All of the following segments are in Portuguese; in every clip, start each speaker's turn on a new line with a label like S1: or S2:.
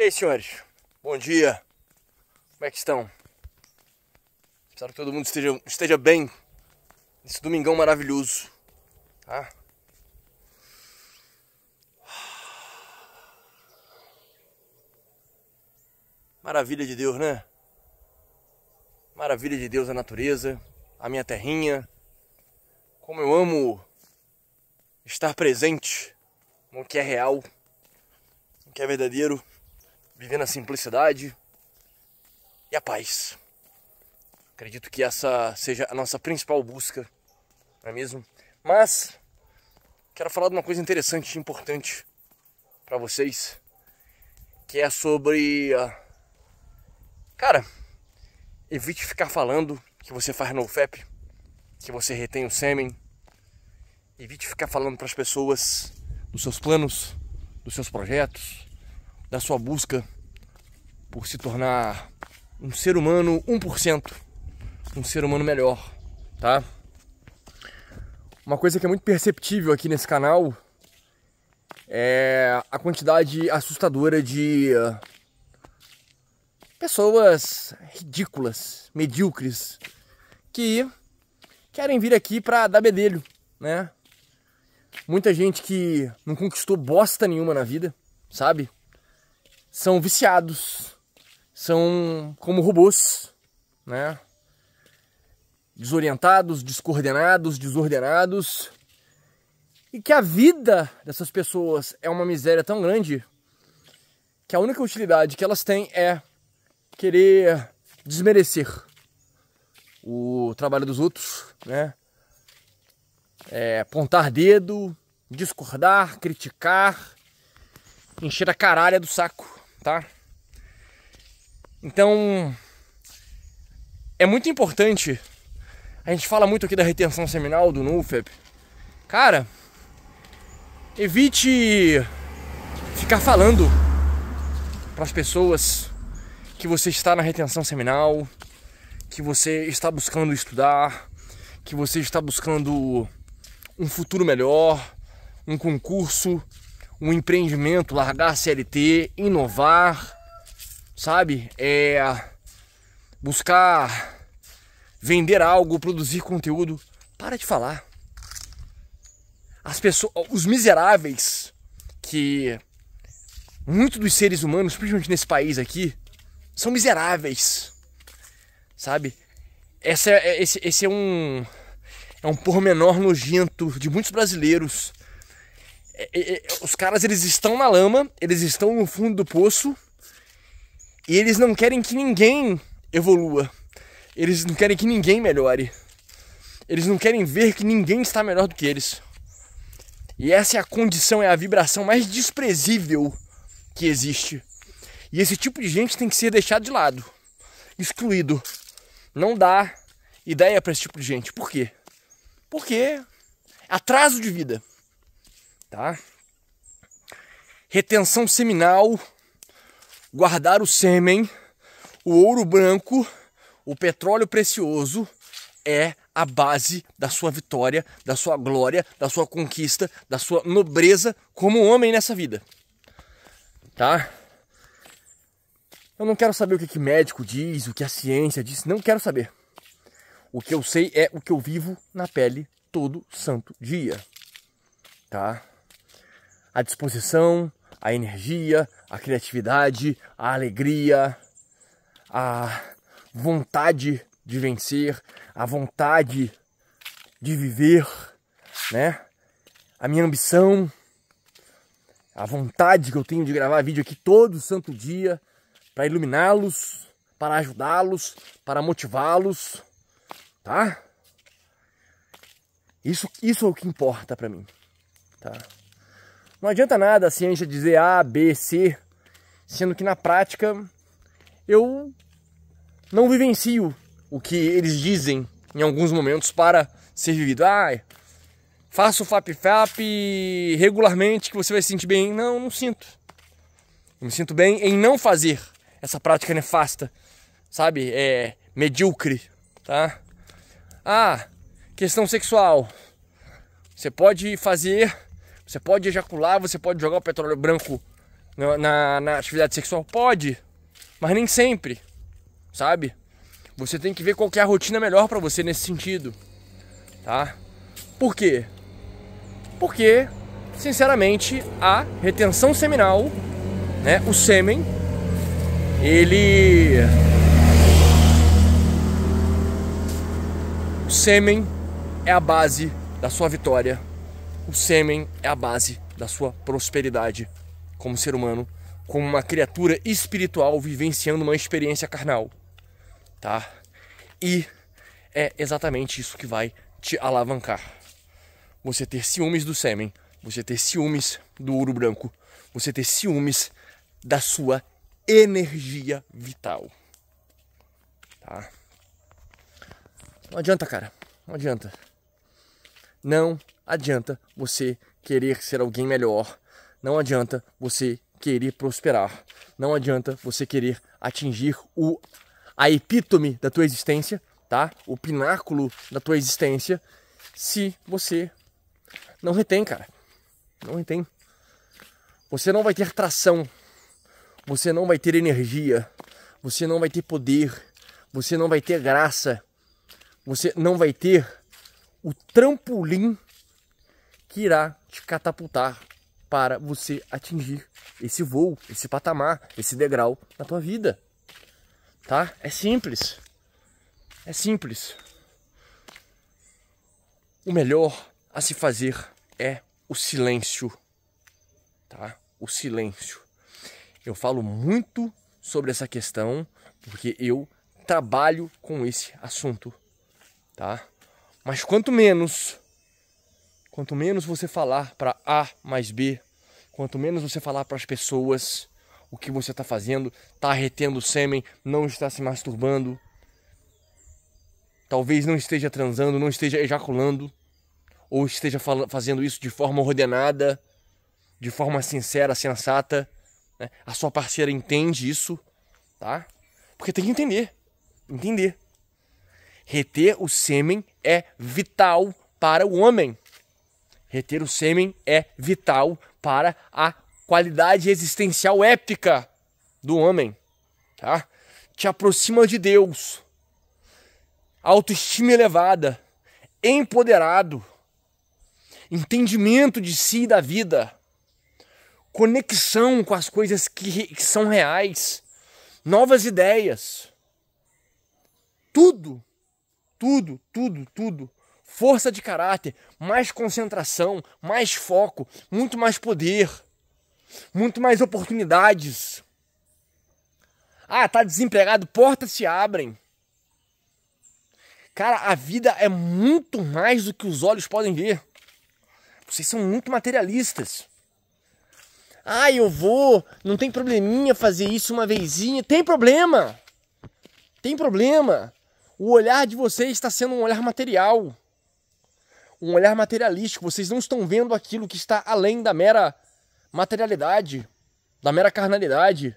S1: Ei, senhores, bom dia. Como é que estão? Espero que todo mundo esteja, esteja bem nesse domingão maravilhoso, tá? Maravilha de Deus, né? Maravilha de Deus a natureza, a minha terrinha. Como eu amo estar presente no que é real, no que é verdadeiro vivendo a simplicidade e a paz. Acredito que essa seja a nossa principal busca, não é mesmo? Mas quero falar de uma coisa interessante e importante para vocês, que é sobre cara, evite ficar falando que você faz nofap, que você retém o sêmen. Evite ficar falando para as pessoas dos seus planos, dos seus projetos, da sua busca por se tornar um ser humano 1%, um ser humano melhor, tá? Uma coisa que é muito perceptível aqui nesse canal é a quantidade assustadora de ah, pessoas ridículas, medíocres, que querem vir aqui pra dar bedelho, né? Muita gente que não conquistou bosta nenhuma na vida, sabe? são viciados, são como robôs, né? Desorientados, descoordenados, desordenados. E que a vida dessas pessoas é uma miséria tão grande que a única utilidade que elas têm é querer desmerecer o trabalho dos outros, né? É, apontar dedo, discordar, criticar, encher a caralha do saco tá? Então, é muito importante. A gente fala muito aqui da retenção seminal do NUFEP. Cara, evite ficar falando para as pessoas que você está na retenção seminal, que você está buscando estudar, que você está buscando um futuro melhor, um concurso, um empreendimento, largar a CLT, inovar, sabe? É buscar vender algo, produzir conteúdo. Para de falar. As pessoas, os miseráveis que muitos dos seres humanos, principalmente nesse país aqui, são miseráveis, sabe? Essa, é, esse, esse é um é um pormenor nojento de muitos brasileiros é, é, é, os caras eles estão na lama, eles estão no fundo do poço e eles não querem que ninguém evolua. Eles não querem que ninguém melhore. Eles não querem ver que ninguém está melhor do que eles. E essa é a condição, é a vibração mais desprezível que existe. E esse tipo de gente tem que ser deixado de lado, excluído. Não dá ideia para esse tipo de gente. Por quê? Porque atraso de vida tá? Retenção seminal, guardar o sêmen, o ouro branco, o petróleo precioso é a base da sua vitória, da sua glória, da sua conquista, da sua nobreza como homem nessa vida. Tá? Eu não quero saber o que, o médico diz, o que a ciência diz, não quero saber. O que eu sei é o que eu vivo na pele todo santo dia. Tá? a disposição, a energia, a criatividade, a alegria, a vontade de vencer, a vontade de viver, né? A minha ambição, a vontade que eu tenho de gravar vídeo aqui todo santo dia para iluminá-los, para ajudá-los, para motivá-los, tá? Isso, isso é o que importa para mim, tá? Não adianta nada a ciência dizer A, B, C, sendo que na prática eu não vivencio o que eles dizem em alguns momentos para ser vivido. Ah, faço FAP-FAP regularmente que você vai se sentir bem. Não, não sinto. Eu me sinto bem em não fazer essa prática nefasta, sabe? É medíocre, tá? Ah, questão sexual. Você pode fazer você pode ejacular, você pode jogar o petróleo branco na, na, na atividade sexual? Pode, mas nem sempre, sabe? Você tem que ver qual que é a rotina melhor para você nesse sentido, tá? Por quê? Porque, sinceramente, a retenção seminal, né, o sêmen, ele o sêmen é a base da sua vitória o sêmen é a base da sua prosperidade como ser humano, como uma criatura espiritual vivenciando uma experiência carnal, tá? E é exatamente isso que vai te alavancar. Você ter ciúmes do sêmen, você ter ciúmes do ouro branco, você ter ciúmes da sua energia vital. Tá? Não adianta, cara. Não adianta. Não adianta você querer ser alguém melhor, não adianta você querer prosperar, não adianta você querer atingir o a epítome da tua existência, tá? O pináculo da tua existência, se você não retém, cara. Não retém. Você não vai ter tração. Você não vai ter energia. Você não vai ter poder. Você não vai ter graça. Você não vai ter o trampolim que irá te catapultar para você atingir esse voo, esse patamar, esse degrau na tua vida. Tá? É simples. É simples. O melhor a se fazer é o silêncio. Tá? O silêncio. Eu falo muito sobre essa questão porque eu trabalho com esse assunto, tá? Mas quanto menos Quanto menos você falar para A mais B, quanto menos você falar para as pessoas o que você está fazendo, está retendo sêmen, não está se masturbando, talvez não esteja transando, não esteja ejaculando, ou esteja fazendo isso de forma ordenada, de forma sincera, sensata. Né? A sua parceira entende isso, tá? Porque tem que entender. Entender. Reter o sêmen é vital para o homem. Reter o sêmen é vital para a qualidade existencial épica do homem, tá? Te aproxima de Deus. Autoestima elevada, empoderado, entendimento de si e da vida, conexão com as coisas que, que são reais, novas ideias. Tudo, tudo, tudo, tudo força de caráter, mais concentração, mais foco, muito mais poder, muito mais oportunidades. Ah, tá desempregado, portas se abrem. Cara, a vida é muito mais do que os olhos podem ver. Vocês são muito materialistas. Ah, eu vou, não tem probleminha fazer isso uma vezinha. Tem problema. Tem problema. O olhar de vocês está sendo um olhar material um olhar materialístico. Vocês não estão vendo aquilo que está além da mera materialidade, da mera carnalidade,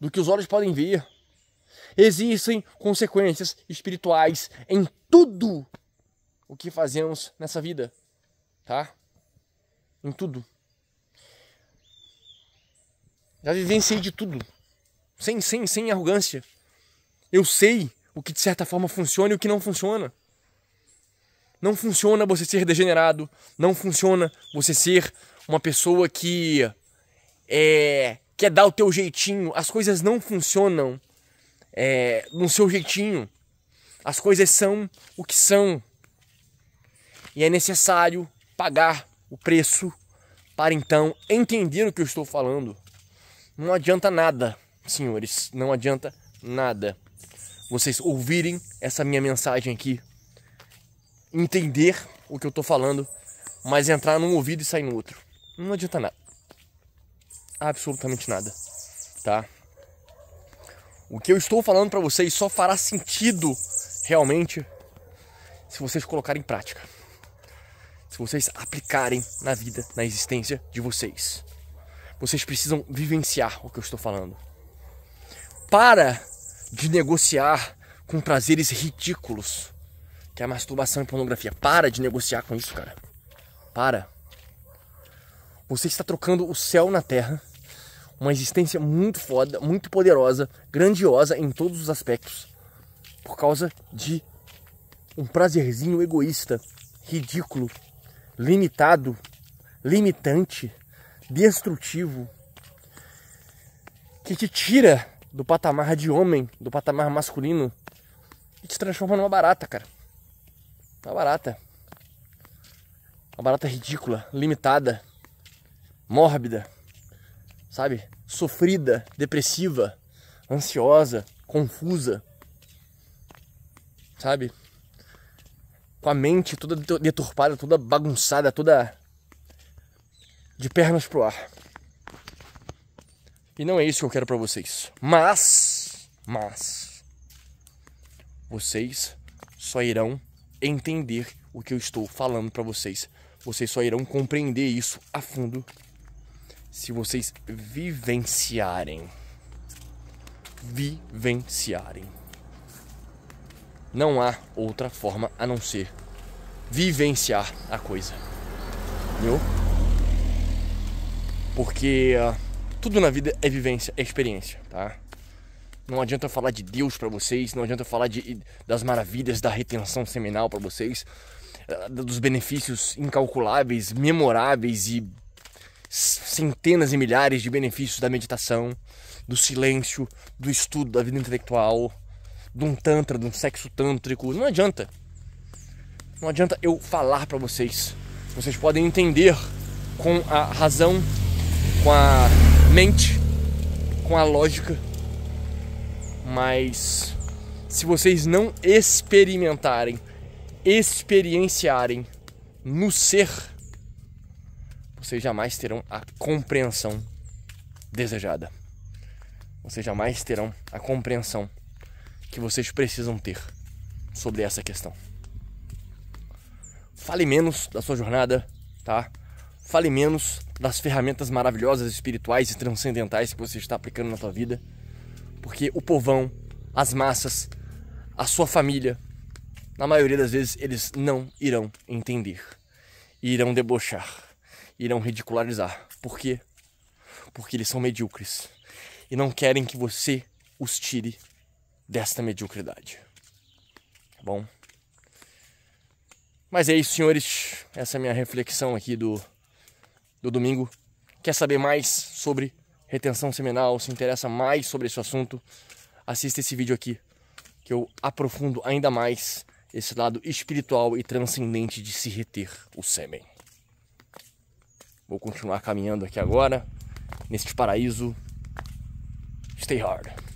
S1: do que os olhos podem ver. Existem consequências espirituais em tudo o que fazemos nessa vida, tá? Em tudo. Já vivenciei de tudo. Sem, sem, sem arrogância. Eu sei o que de certa forma funciona e o que não funciona. Não funciona você ser degenerado, não funciona você ser uma pessoa que é, quer dar o teu jeitinho. As coisas não funcionam é, no seu jeitinho. As coisas são o que são. E é necessário pagar o preço para então entender o que eu estou falando. Não adianta nada, senhores, não adianta nada vocês ouvirem essa minha mensagem aqui entender o que eu tô falando, mas entrar num ouvido e sair no outro. Não adianta nada. Absolutamente nada, tá? O que eu estou falando para vocês só fará sentido realmente se vocês colocarem em prática. Se vocês aplicarem na vida, na existência de vocês. Vocês precisam vivenciar o que eu estou falando. Para de negociar com prazeres ridículos que é masturbação e pornografia. Para de negociar com isso, cara. Para. Você está trocando o céu na terra, uma existência muito foda, muito poderosa, grandiosa em todos os aspectos, por causa de um prazerzinho egoísta, ridículo, limitado, limitante, destrutivo, que te tira do patamar de homem, do patamar masculino, e te transforma numa barata, cara. Uma tá barata. Uma barata ridícula, limitada, mórbida, sabe? Sofrida, depressiva, ansiosa, confusa, sabe? Com a mente toda deturpada, toda bagunçada, toda de pernas pro ar. E não é isso que eu quero para vocês. Mas, mas, vocês só irão entender o que eu estou falando para vocês. Vocês só irão compreender isso a fundo se vocês vivenciarem. Vivenciarem. Não há outra forma a não ser vivenciar a coisa. Viu? Porque uh, tudo na vida é vivência, é experiência, tá? Não adianta eu falar de Deus para vocês, não adianta eu falar de, das maravilhas da retenção seminal para vocês, eh, dos benefícios incalculáveis, memoráveis e centenas e milhares de benefícios da meditação, do silêncio, do estudo da vida intelectual, de um tantra, de um sexo tântrico. Não adianta. Não adianta eu falar para vocês. Vocês podem entender com a razão, com a mente, com a lógica mas se vocês não experimentarem, experienciarem no ser, vocês jamais terão a compreensão desejada. Vocês jamais terão a compreensão que vocês precisam ter sobre essa questão. Fale menos da sua jornada, tá? Fale menos das ferramentas maravilhosas espirituais e transcendentais que você está aplicando na sua vida porque o povão, as massas, a sua família, na maioria das vezes eles não irão entender. Irão debochar, irão ridicularizar. Por quê? Porque eles são medíocres e não querem que você os tire desta mediocridade. Tá bom? Mas é isso, senhores. Essa é a minha reflexão aqui do, do domingo. Quer saber mais sobre retenção seminal, se interessa mais sobre esse assunto, assista esse vídeo aqui, que eu aprofundo ainda mais esse lado espiritual e transcendente de se reter o sêmen. Vou continuar caminhando aqui agora, neste paraíso. Stay hard.